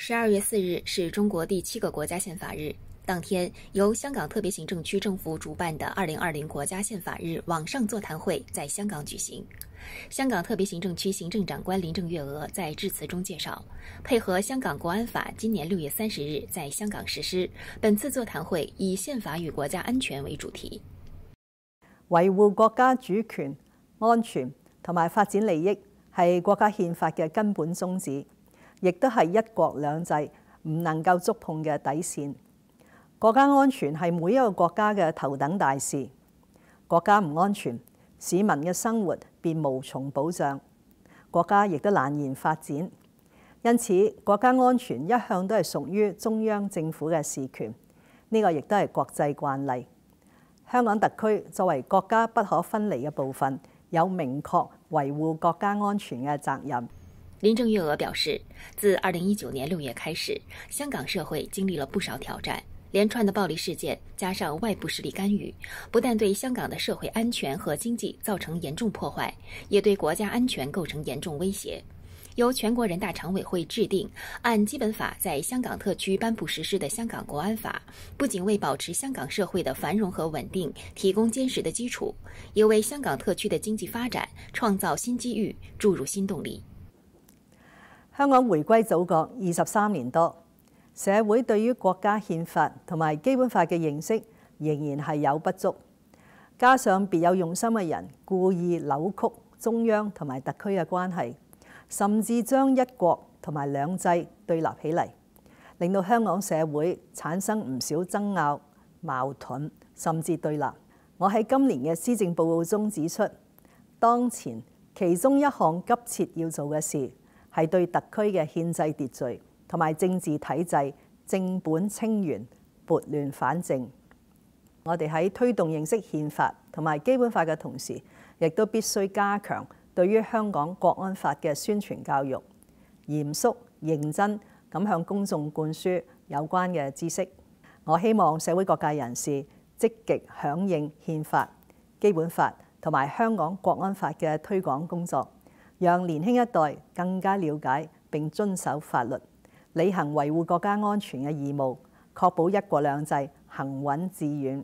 十二月四日是中国第七个国家宪法日。当天，由香港特别行政区政府主办的“二零二零国家宪法日”网上座谈会在香港举行。香港特别行政区行政长官林郑月娥在致辞中介绍，配合香港国安法今年六月三十日在香港实施，本次座谈会以“宪法与国家安全”为主题。维护国家主权、安全同埋发展利益，系国家宪法嘅根本宗旨。亦都係一國兩制唔能夠觸碰嘅底線。國家安全係每一個國家嘅頭等大事。國家唔安全，市民嘅生活便無從保障，國家亦都難言發展。因此，國家安全一向都係屬於中央政府嘅事權，呢個亦都係國際慣例。香港特區作為國家不可分離嘅部分，有明確維護國家安全嘅責任。林郑月娥表示，自二零一九年六月开始，香港社会经历了不少挑战，连串的暴力事件加上外部势力干预，不但对香港的社会安全和经济造成严重破坏，也对国家安全构成严重威胁。由全国人大常委会制定、按基本法在香港特区颁布实施的《香港国安法》，不仅为保持香港社会的繁荣和稳定提供坚实的基础，也为香港特区的经济发展创造新机遇、注入新动力。香港回歸祖國二十三年多，社會對於國家憲法同埋基本法嘅認識仍然係有不足。加上別有用心嘅人故意扭曲中央同埋特區嘅關係，甚至將一國同埋兩制對立起嚟，令到香港社會產生唔少爭拗、矛盾，甚至對立。我喺今年嘅施政報告中指出，當前其中一項急切要做嘅事。係對特區嘅憲制秩序同埋政治體制正本清源、撥亂反正。我哋喺推動認識憲法同埋基本法嘅同時，亦都必須加強對於香港國安法嘅宣傳教育，嚴肅認真咁向公眾灌輸有關嘅知識。我希望社會各界人士積極響應憲法、基本法同埋香港國安法嘅推廣工作。让年輕一代更加了解並遵守法律，履行維護國家安全嘅義務，確保一國兩制行穩致遠。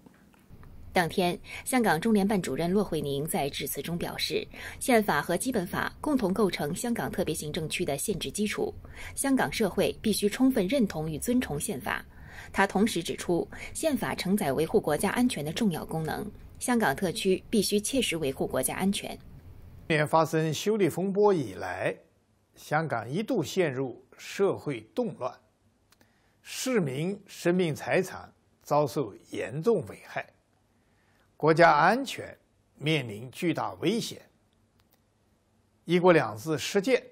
當天，香港中聯辦主任骆惠寧在致辞中表示：，憲法和基本法共同構成香港特別行政區的限制基礎，香港社會必須充分認同與尊崇憲法。他同時指出，憲法承載維護國家安全的重要功能，香港特區必須切實維護國家安全。去年发生修例风波以来，香港一度陷入社会动乱，市民生命财产遭受严重危害，国家安全面临巨大危险，“一国两制”实践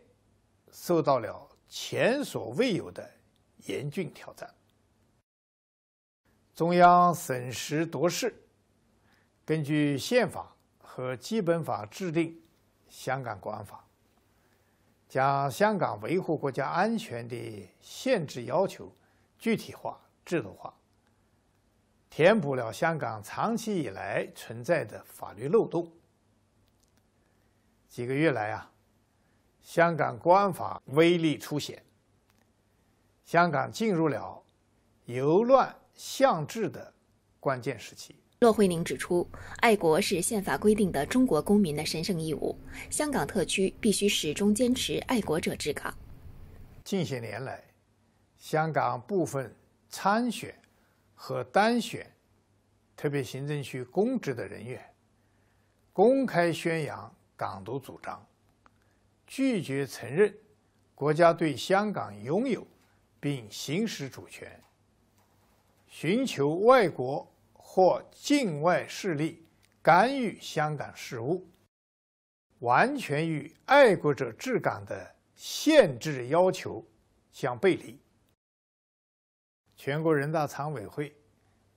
受到了前所未有的严峻挑战。中央审时度势，根据宪法和基本法制定。香港国安法将香港维护国家安全的限制要求具体化、制度化，填补了香港长期以来存在的法律漏洞。几个月来啊，香港国安法威力凸显，香港进入了由乱向治的关键时期。骆惠宁指出，爱国是宪法规定的中国公民的神圣义务。香港特区必须始终坚持爱国者治港。近些年来，香港部分参选和单选，特别行政区公职的人员，公开宣扬港独主张，拒绝承认国家对香港拥有并行使主权，寻求外国。或境外势力干预香港事务，完全与爱国者治港的限制要求相背离。全国人大常委会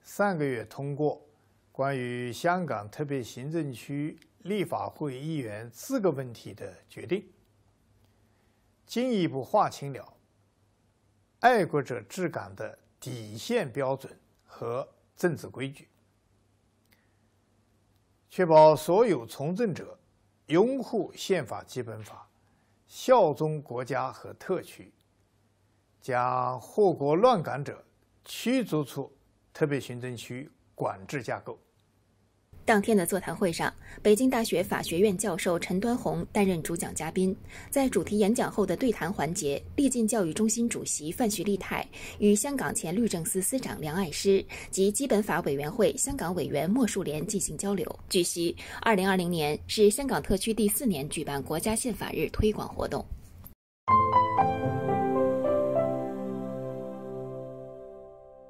上个月通过关于香港特别行政区立法会议员资格问题的决定，进一步划清了爱国者治港的底线标准和。政治规矩，确保所有从政者拥护宪法、基本法，效忠国家和特区，将祸国乱港者驱逐出特别行政区管制架构。当天的座谈会上，北京大学法学院教授陈端红担任主讲嘉宾。在主题演讲后的对谈环节，历进教育中心主席范徐立泰与香港前律政司司长梁爱诗及基本法委员会香港委员莫树莲进行交流。据悉，二零二零年是香港特区第四年举办国家宪法日推广活动。